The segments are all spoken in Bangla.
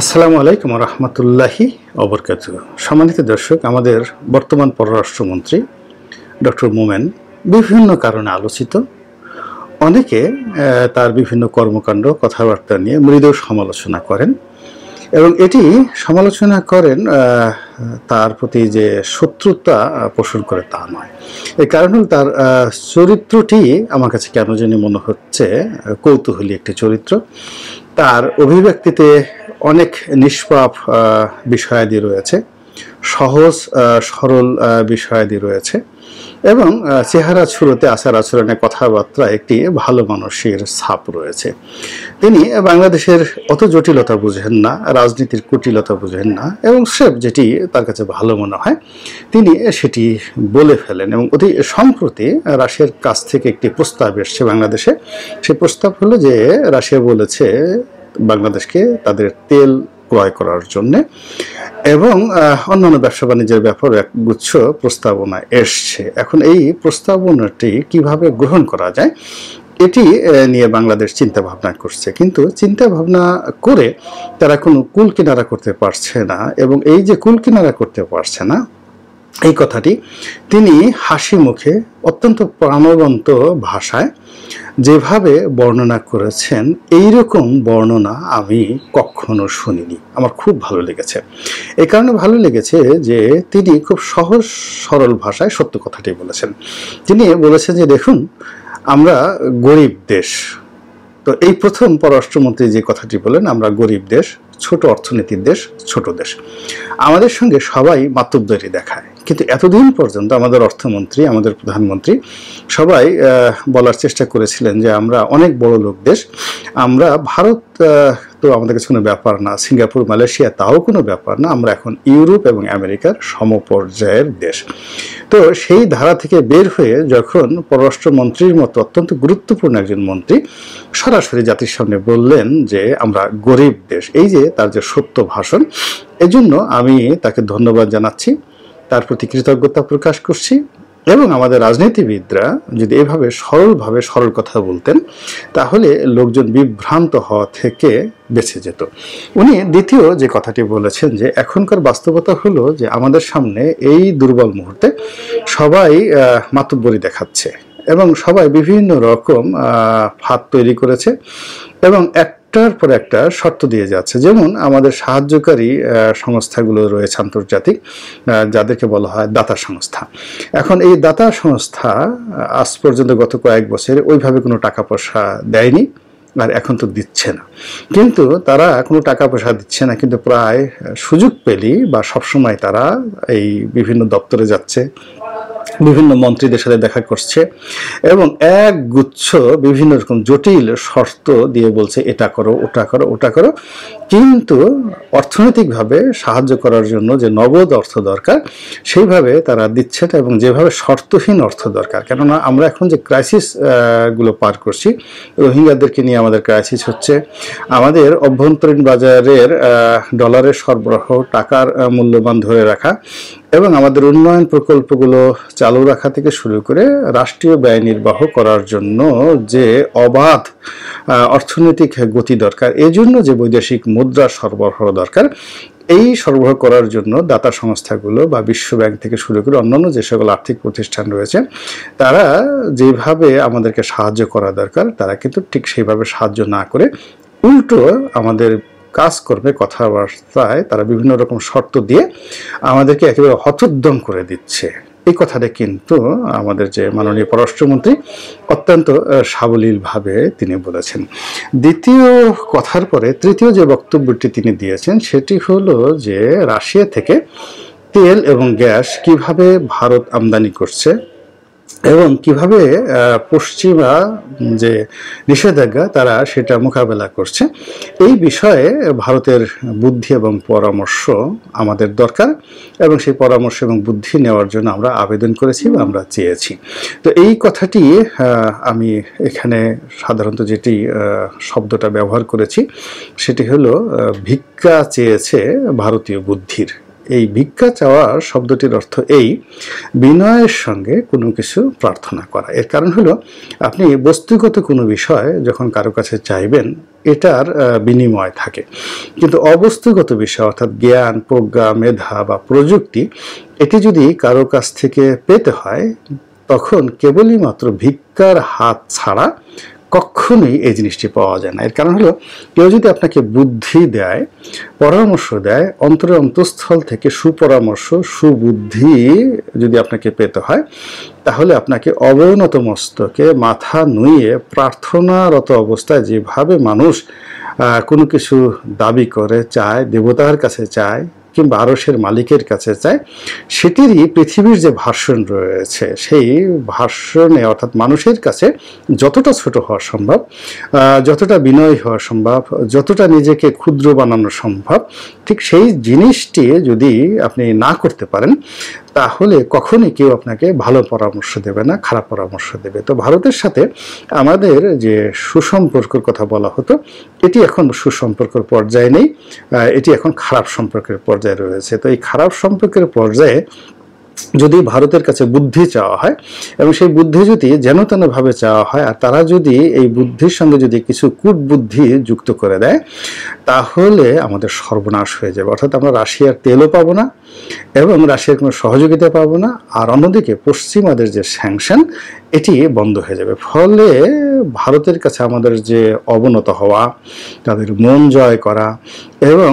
আসসালামু আলাইকুম রহমতুল্লাহি অবরকাত সম্মানিত দর্শক আমাদের বর্তমান পররাষ্ট্রমন্ত্রী ডক্টর মোমেন বিভিন্ন কারণে আলোচিত অনেকে তার বিভিন্ন কর্মকাণ্ড কথাবার্তা নিয়ে মৃদু সমালোচনা করেন এবং এটি সমালোচনা করেন তার প্রতি যে শত্রুতা পোষণ করে তা নয় এই কারণ হল তার চরিত্রটি আমার কাছে কেন জানি মনে হচ্ছে কৌতূহলী একটি চরিত্র তার অভিব্যক্তিতে অনেক নিষ্পাপ বিষয়াদি রয়েছে সহজ সরল বিষয়াদি রয়েছে এবং চেহারা ছুরোতে আসার আচরণে কথাবার্তা একটি ভালো মানুষের ছাপ রয়েছে তিনি বাংলাদেশের অত জটিলতা বুঝেন না রাজনীতির কুটিলতা বুঝেন না এবং সেব যেটি তার কাছে ভালো মনে হয় তিনি সেটি বলে ফেলেন এবং অতি সম্প্রতি রাশিয়ার কাছ থেকে একটি প্রস্তাব এসছে বাংলাদেশে সে প্রস্তাব হলো যে রাশিয়া বলেছে বাংলাদেশকে তাদের তেল ক্রয় করার জন্যে এবং অন্যান্য ব্যবসা বাণিজ্যের ব্যাপারে এক গুচ্ছ প্রস্তাবনা এসছে এখন এই প্রস্তাবনাটি কিভাবে গ্রহণ করা যায় এটি নিয়ে বাংলাদেশ চিন্তা ভাবনা করছে কিন্তু চিন্তা ভাবনা করে তারা কোনো কুল কিনারা করতে পারছে না এবং এই যে কুল কিনারা করতে পারছে না এই কথাটি তিনি হাসি মুখে অত্যন্ত প্রাণবন্ত ভাষায় যেভাবে বর্ণনা করেছেন এই রকম বর্ণনা আমি কখনো শুনিনি আমার খুব ভালো লেগেছে এ কারণে ভালো লেগেছে যে তিনি খুব সহজ সরল ভাষায় সত্য কথাটি বলেছেন তিনি বলেছেন যে দেখুন আমরা গরিব দেশ তো এই প্রথম পররাষ্ট্রমন্ত্রী যে কথাটি বলেন আমরা গরিব দেশ ছোট অর্থনীতির দেশ ছোট দেশ আমাদের সঙ্গে সবাই মাতুবদারি দেখায় কিন্তু এতদিন পর্যন্ত আমাদের অর্থমন্ত্রী আমাদের প্রধানমন্ত্রী সবাই বলার চেষ্টা করেছিলেন যে আমরা অনেক বড় লোক দেশ আমরা ভারত তো আমাদের কাছে কোনো ব্যাপার না সিঙ্গাপুর মালয়েশিয়া তাও কোনো ব্যাপার না আমরা এখন ইউরোপ এবং আমেরিকার সমপর্যায়ের দেশ তো সেই ধারা থেকে বের হয়ে যখন পররাষ্ট্রমন্ত্রীর মতো অত্যন্ত গুরুত্বপূর্ণ একজন মন্ত্রী সরাসরি জাতির সামনে বললেন যে আমরা গরিব দেশ এই যে তার যে সত্য ভাষণ এজন্য আমি তাকে ধন্যবাদ জানাচ্ছি তার প্রতি কৃতজ্ঞতা প্রকাশ করছি এবং আমাদের রাজনীতিবিদরা যদি এভাবে সরলভাবে সরল কথা বলতেন তাহলে লোকজন বিভ্রান্ত হওয়া থেকে বেঁচে যেত উনি দ্বিতীয় যে কথাটি বলেছেন যে এখনকার বাস্তবতা হলো যে আমাদের সামনে এই দুর্বল মুহূর্তে সবাই মাতব্বরি দেখাচ্ছে এবং সবাই বিভিন্ন রকম ফাঁদ তৈরি করেছে এবং এক একটার পর একটা শর্ত দিয়ে যাচ্ছে যেমন আমাদের সাহায্যকারী সংস্থাগুলো রয়েছে আন্তর্জাতিক যাদেরকে বলা হয় দাতা সংস্থা এখন এই দাতা সংস্থা আজ পর্যন্ত গত কয়েক বছরে ওইভাবে কোনো টাকা পয়সা দেয়নি আর এখন তো দিচ্ছে না কিন্তু তারা কোনো টাকা পয়সা দিচ্ছে না কিন্তু প্রায় সুযোগ পেলেই বা সবসময় তারা এই বিভিন্ন দপ্তরে যাচ্ছে বিভিন্ন মন্ত্রীদের সাথে দেখা করছে এবং এক গুচ্ছ বিভিন্ন রকম জটিল শর্ত দিয়ে বলছে এটা করো ওটা করো ওটা করো কিন্তু অর্থনৈতিকভাবে সাহায্য করার জন্য যে নগদ অর্থ দরকার সেইভাবে তারা দিচ্ছে না এবং যেভাবে শর্তহীন অর্থ দরকার কেননা আমরা এখন যে ক্রাইসিস গুলো পার করছি রোহিঙ্গাদেরকে নিয়ে আমাদের ক্রাইসিস হচ্ছে আমাদের অভ্যন্তরীণ বাজারের ডলারের সরবরাহ টাকার মূল্যবান ধরে রাখা এবং আমাদের উন্নয়ন প্রকল্পগুলো চালু রাখা থেকে শুরু করে রাষ্ট্রীয় ব্যয় নির্বাহ করার জন্য যে অবাধ অর্থনৈতিক গতি দরকার এজন্য যে বৈদেশিক মুদ্রা সরবরাহ দরকার এই সরবরাহ করার জন্য দাতা সংস্থাগুলো বা বিশ্বব্যাংক থেকে শুরু করে অন্যান্য যে সকল আর্থিক প্রতিষ্ঠান রয়েছে তারা যেভাবে আমাদেরকে সাহায্য করা দরকার তারা কিন্তু ঠিক সেইভাবে সাহায্য না করে উল্টো আমাদের কাজ করবে কথাবার্তায় তারা বিভিন্ন রকম শর্ত দিয়ে আমাদেরকে একেবারে হতোদ্যম করে দিচ্ছে এই কথাটা কিন্তু আমাদের যে মাননীয় পররাষ্ট্রমন্ত্রী অত্যন্ত সাবলীলভাবে তিনি বলেছেন দ্বিতীয় কথার পরে তৃতীয় যে বক্তব্যটি তিনি দিয়েছেন সেটি হলো যে রাশিয়া থেকে তেল এবং গ্যাস কিভাবে ভারত আমদানি করছে এবং কিভাবে পশ্চিমা যে নিষেধাজ্ঞা তারা সেটা মোকাবেলা করছে এই বিষয়ে ভারতের বুদ্ধি এবং পরামর্শ আমাদের দরকার এবং সেই পরামর্শ এবং বুদ্ধি নেওয়ার জন্য আমরা আবেদন করেছি বা আমরা চেয়েছি তো এই কথাটি আমি এখানে সাধারণত যেটি শব্দটা ব্যবহার করেছি সেটি হলো ভিক্ষা চেয়েছে ভারতীয় বুদ্ধির এই ভিক্ষা চাওয়া শব্দটির অর্থ এই বিনয়ের সঙ্গে কোনো কিছু প্রার্থনা করা এর কারণ হলো আপনি বস্তুগত কোনো বিষয় যখন কারো কাছে চাইবেন এটার বিনিময় থাকে কিন্তু অবস্তুগত বিষয় অর্থাৎ জ্ঞান প্রজ্ঞা মেধা বা প্রযুক্তি এটি যদি কারো কাছ থেকে পেতে হয় তখন কেবলই মাত্র ভিক্ষার হাত ছাড়া কখনোই এই জিনিসটি পাওয়া যায় না এর কারণ হলো কেউ যদি আপনাকে বুদ্ধি দেয় পরামর্শ দেয় অন্তরে অন্তঃস্থল থেকে সুপরামর্শ সুবুদ্ধি যদি আপনাকে পেতে হয় তাহলে আপনাকে অবনত মস্তকে মাথা নুয়ে প্রার্থনারত অবস্থায় যেভাবে মানুষ কোনো কিছু দাবি করে চায় দেবতার কাছে চায় কিংবা আরসের মালিকের কাছে চায় সেটিরই পৃথিবীর যে ভার্সন রয়েছে সেই ভার্সনে অর্থাৎ মানুষের কাছে যতটা ছোট হওয়া সম্ভব যতটা বিনয় হওয়া সম্ভব যতটা নিজেকে ক্ষুদ্র বানানো সম্ভব ঠিক সেই জিনিসটি যদি আপনি না করতে পারেন তাহলে কখনই কেউ আপনাকে ভালো পরামর্শ দেবে না খারাপ পরামর্শ দেবে তো ভারতের সাথে আমাদের যে সুসম্পর্কর কথা বলা হতো এটি এখন সুসম্পর্কর পর্যায়ে নেই এটি এখন খারাপ সম্পর্কের পর্যায়ে পর্যায়ে রয়েছে তো এই খারাপ সম্পর্কের পর্যায়ে যদি ভারতের কাছে বুদ্ধি চাওয়া হয় এবং সেই বুদ্ধি যদি যেন তেনভাবে চাওয়া হয় আর তারা যদি এই বুদ্ধির সঙ্গে যদি কিছু কূটবুদ্ধি যুক্ত করে দেয় তাহলে আমাদের সর্বনাশ হয়ে যাবে অর্থাৎ আমরা রাশিয়ার তেলও পাবো না এবং রাশিয়ার কোনো সহযোগিতা পাবো না আর অন্যদিকে পশ্চিমাদের যে স্যাংশন এটি বন্ধ হয়ে যাবে ফলে ভারতের কাছে আমাদের যে অবনত হওয়া তাদের মন জয় করা এবং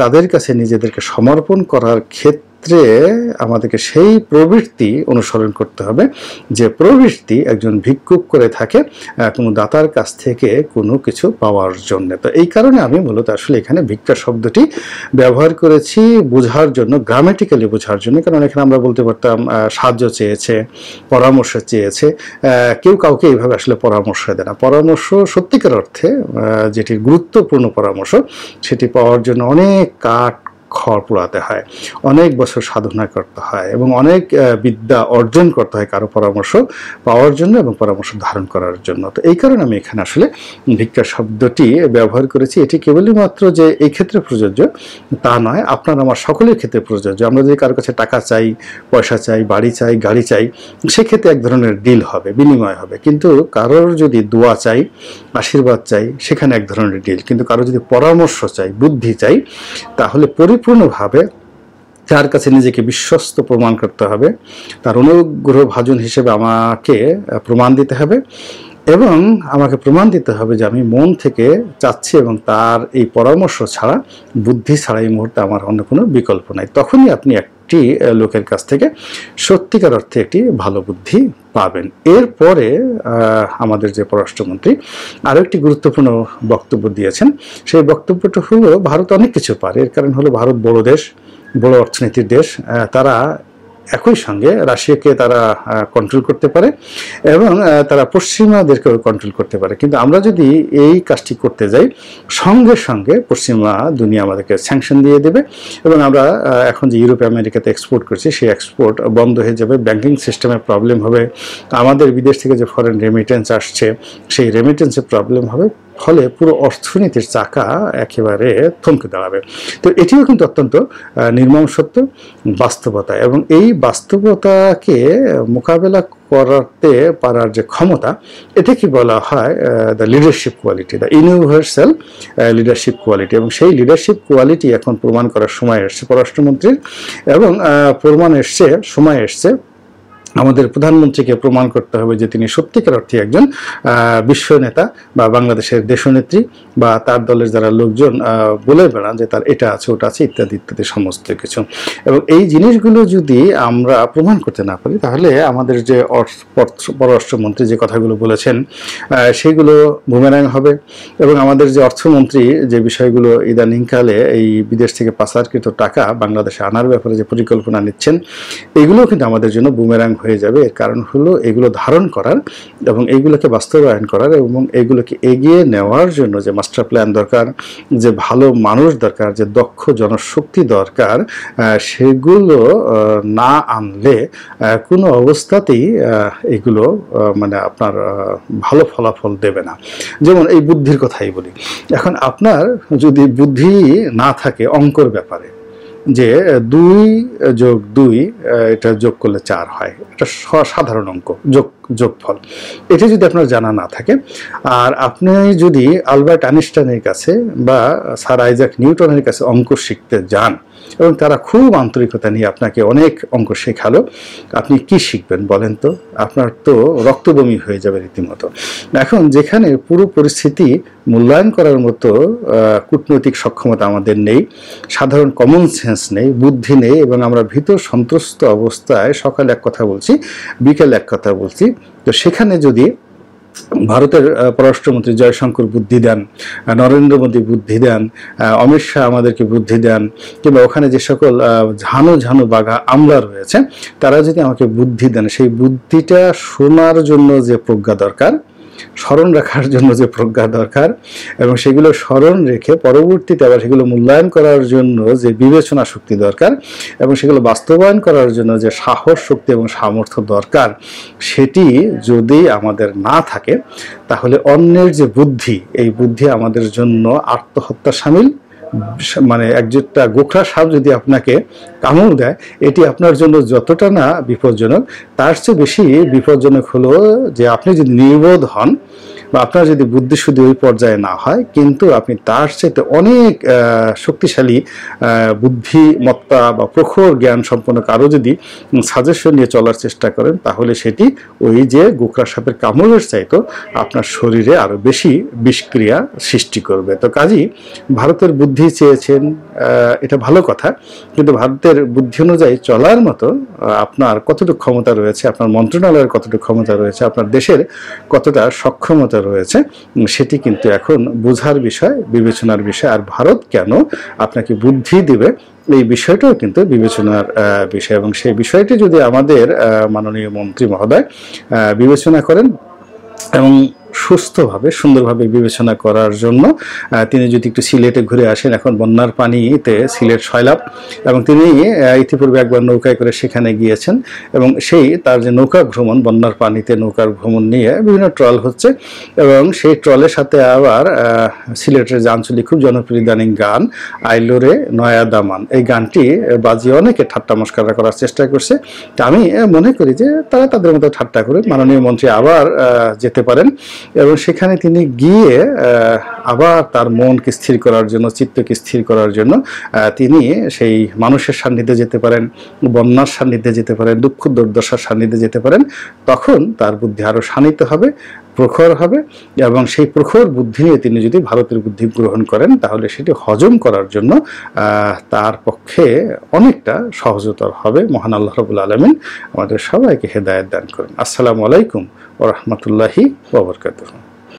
তাদের কাছে নিজেদেরকে সমর্পণ করার ক্ষেত্রে ক্ষেত্রে আমাদেরকে সেই প্রবৃত্তি অনুসরণ করতে হবে যে প্রবৃত্তি একজন ভিক্ষুক করে থাকে কোনো দাতার কাছ থেকে কোনো কিছু পাওয়ার জন্য তো এই কারণে আমি মূলত আসলে এখানে ভিক্ষা শব্দটি ব্যবহার করেছি বোঝার জন্য গ্রামেটিক্যালি বোঝার জন্য কারণ এখানে আমরা বলতে পারতাম সাহায্য চেয়েছে পরামর্শ চেয়েছে কেউ কাউকে এইভাবে আসলে পরামর্শ দেয় না পরামর্শ সত্যিকার অর্থে যেটি গুরুত্বপূর্ণ পরামর্শ সেটি পাওয়ার জন্য অনেক কাঠ খড় পোড়াতে হয় অনেক বছর সাধনা করতে হয় এবং অনেক বিদ্যা অর্জন করতে হয় কারো পরামর্শ পাওয়ার জন্য এবং পরামর্শ ধারণ করার জন্য তো এই কারণে আমি এখানে আসলে ভিক্ষা শব্দটি ব্যবহার করেছি এটি কেবলই মাত্র যে এই ক্ষেত্রে প্রযোজ্য তা নয় আপনার আমার সকলের ক্ষেত্রে প্রযোজ্য আমরা যদি কারোর কাছে টাকা চাই পয়সা চাই বাড়ি চাই গাড়ি চাই সেক্ষেত্রে এক ধরনের ডিল হবে বিনিময় হবে কিন্তু কারোর যদি দোয়া চাই আশীর্বাদ চাই সেখানে এক ধরনের ডিল কিন্তু কারো যদি পরামর্শ চাই বুদ্ধি চাই তাহলে পরি পরিপূর্ণভাবে যার কাছে নিজেকে বিশ্বস্ত প্রমাণ করতে হবে তার অনুগ্রহ ভাজন হিসেবে আমাকে প্রমাণ দিতে হবে এবং আমাকে প্রমাণ দিতে হবে যে আমি মন থেকে চাচ্ছি এবং তার এই পরামর্শ ছাড়া বুদ্ধি ছাড়া এই মুহূর্তে আমার অন্য কোনো বিকল্প নাই তখনই আপনি এক একটি লোকের কাছ থেকে সত্যিকার অর্থে একটি ভালো বুদ্ধি পাবেন এরপরে আমাদের যে পররাষ্ট্রমন্ত্রী আরও একটি গুরুত্বপূর্ণ বক্তব্য দিয়েছেন সেই বক্তব্যটা হলো ভারত অনেক কিছু পারে এর কারণ হলো ভারত বড় দেশ বড় অর্থনীতির দেশ তারা একই সঙ্গে রাশিয়াকে তারা কন্ট্রোল করতে পারে এবং তারা পশ্চিমাদেরকেও কন্ট্রোল করতে পারে কিন্তু আমরা যদি এই কাজটি করতে যাই সঙ্গে সঙ্গে পশ্চিমা দুনিয়া আমাদেরকে স্যাংশন দিয়ে দেবে এবং আমরা এখন যে ইউরোপে আমেরিকাতে এক্সপোর্ট করছি সেই এক্সপোর্ট বন্ধ হয়ে যাবে ব্যাংকিং সিস্টেমে প্রবলেম হবে আমাদের বিদেশ থেকে যে ফরেন রেমিটেন্স আসছে সেই রেমিটেন্সে প্রবলেম হবে ফলে পুরো অর্থনীতির চাকা একেবারে থমকে দাঁড়াবে তো এটিও কিন্তু অত্যন্ত নির্মম সত্য বাস্তবতা এবং এই বাস্তবতাকে মোকাবেলা করাতে পারার যে ক্ষমতা কি বলা হয় the leadership quality the universal leadership quality এবং সেই লিডারশিপ কোয়ালিটি এখন প্রমাণ করার সময় এসছে পররাষ্ট্রমন্ত্রীর এবং প্রমাণ এসছে সময় এসছে আমাদের প্রধানমন্ত্রীকে প্রমাণ করতে হবে যে তিনি সত্যিকার অর্থে একজন বিশ্ব নেতা বা বাংলাদেশের দেশনেত্রী বা তার দলের যারা লোকজন বলে বেড়ান যে তার এটা আছে ওটা আছে ইত্যাদি ইত্যাদি সমস্ত কিছু এবং এই জিনিসগুলো যদি আমরা প্রমাণ করতে না পারি তাহলে আমাদের যে পররাষ্ট্রমন্ত্রী যে কথাগুলো বলেছেন সেগুলো বুমেরাং হবে এবং আমাদের যে অর্থমন্ত্রী যে বিষয়গুলো ইদানিংকালে এই বিদেশ থেকে পাচারকৃত টাকা বাংলাদেশে আনার ব্যাপারে যে পরিকল্পনা নিচ্ছেন এগুলোও কিন্তু আমাদের জন্য বুমেরাং হয়ে হয়ে যাবে এর কারণ হলো এগুলো ধারণ করার এবং এইগুলোকে বাস্তবায়ন করার এবং এগুলোকে এগিয়ে নেওয়ার জন্য যে মাস্টার প্ল্যান দরকার যে ভালো মানুষ দরকার যে দক্ষ জনশক্তি দরকার সেগুলো না আনলে কোনো অবস্থাতেই এগুলো মানে আপনার ভালো ফলাফল দেবে না যেমন এই বুদ্ধির কথাই বলি এখন আপনার যদি বুদ্ধি না থাকে অঙ্কর ব্যাপারে যে দুই যোগ দুই এটা যোগ করলে চার হয় এটা সাধারণ অঙ্ক যোগ যোগফল এটা যদি আপনার জানা না থাকে আর আপনি যদি আলবার্ট আনিস্টানের কাছে বা স্যার আইজাক নিউটনের কাছে অঙ্ক শিখতে যান এবং তারা খুব আন্তরিকতা নিয়ে আপনাকে অনেক অঙ্ক শেখালো আপনি কি শিখবেন বলেন তো আপনার তো রক্তবমি হয়ে যাবে রীতিমতো এখন যেখানে পুরো পরিস্থিতি মূল্যায়ন করার মতো কূটনৈতিক সক্ষমতা আমাদের নেই সাধারণ কমন সেন্স নেই বুদ্ধি নেই এবং আমরা ভীত সন্ত্রস্ত অবস্থায় সকালে এক কথা বলছি বিকেলে এক কথা বলছি তো সেখানে যদি ভারতের পররাষ্ট্রমন্ত্রী জয়শঙ্কর বুদ্ধি দেন নরেন্দ্র মোদী বুদ্ধি দেন অমিত শাহ আমাদেরকে বুদ্ধি দেন কিংবা ওখানে যে সকল ঝানু ঝানু বাঘা আমলা রয়েছে তারা যদি আমাকে বুদ্ধি দেন সেই বুদ্ধিটা শোনার জন্য যে প্রজ্ঞা দরকার স্মরণ রাখার জন্য যে প্রজ্ঞা দরকার এবং সেগুলো স্মরণ রেখে পরবর্তীতে আবার সেগুলো মূল্যায়ন করার জন্য যে বিবেচনা শক্তি দরকার এবং সেগুলো বাস্তবায়ন করার জন্য যে সাহস শক্তি এবং সামর্থ্য দরকার সেটি যদি আমাদের না থাকে তাহলে অন্যের যে বুদ্ধি এই বুদ্ধি আমাদের জন্য আত্মহত্যা সামিল মানে একজোটটা গোখরা সাপ যদি আপনাকে কামড় দেয় এটি আপনার জন্য যতটা না বিপজ্জনক তার চেয়ে বেশি বিপজ্জনক হলো যে আপনি যদি নির্বোধ হন বা আপনার যদি বুদ্ধি শুধু ওই পর্যায়ে না হয় কিন্তু আপনি তার চেয়ে অনেক শক্তিশালী বুদ্ধিমত্তা বা প্রখর জ্ঞান সম্পন্ন কারো যদি সাজেশন নিয়ে চলার চেষ্টা করেন তাহলে সেটি ওই যে গোকরা সাপের কামড়ের চাইতো আপনার শরীরে আরও বেশি বিষক্রিয়া সৃষ্টি করবে তো কাজী ভারতের বুদ্ধি চেয়েছেন এটা ভালো কথা কিন্তু ভারতের বুদ্ধি অনুযায়ী চলার মতো আপনার কতটুকু ক্ষমতা রয়েছে আপনার মন্ত্রণালয়ের কতটুকু ক্ষমতা রয়েছে আপনার দেশের কতটা সক্ষমতা রয়েছে সেটি কিন্তু এখন বোঝার বিষয় বিবেচনার বিষয় আর ভারত কেন আপনাকে বুদ্ধি দিবে এই বিষয়টাও কিন্তু বিবেচনার বিষয় এবং সেই বিষয়টি যদি আমাদের মাননীয় মন্ত্রী মহোদয় বিবেচনা করেন এবং সুস্থভাবে সুন্দরভাবে বিবেচনা করার জন্য তিনি যদি একটু সিলেটে ঘুরে আসেন এখন বন্যার পানিতে সিলেট সয়লাভ এবং তিনি ইতিপূর্বে একবার নৌকায় করে সেখানে গিয়েছেন এবং সেই তার যে নৌকা ভ্রমণ বন্যার পানিতে নৌকার ভ্রমণ নিয়ে বিভিন্ন ট্রল হচ্ছে এবং সেই ট্রলের সাথে আবার সিলেটের যে আঞ্চলিক খুব জনপ্রিয় ইদানিং গান আইলোরে নয়া দামান এই গানটি বাজিয়ে অনেকে ঠাট্টা মস্করা করার চেষ্টা করছে তা আমি মনে করি যে তারা তাদের মতো ঠাট্টা করে মাননীয় মন্ত্রী আবার যেতে পারেন এবং সেখানে তিনি গিয়ে আবার তার মনকে স্থির করার জন্য চিত্তকে স্থির করার জন্য তিনি সেই মানুষের সান্নিধ্যে যেতে পারেন বন্যার সান্নিধ্যে যেতে পারেন দুঃখ দুর্দশার সান্নিধ্যে যেতে পারেন তখন তার বুদ্ধি আরও শানিত হবে প্রখর হবে এবং সেই প্রখর বুদ্ধি নিয়ে তিনি যদি ভারতের বুদ্ধি গ্রহণ করেন তাহলে সেটি হজম করার জন্য তার পক্ষে অনেকটা সহজতর হবে মহান আল্লাহ রবুল আলমিন আমাদের সবাইকে হেদায়ত দান করেন আসসালামু আলাইকুম ওরহমতুল্লাহি ওবরকাতুহ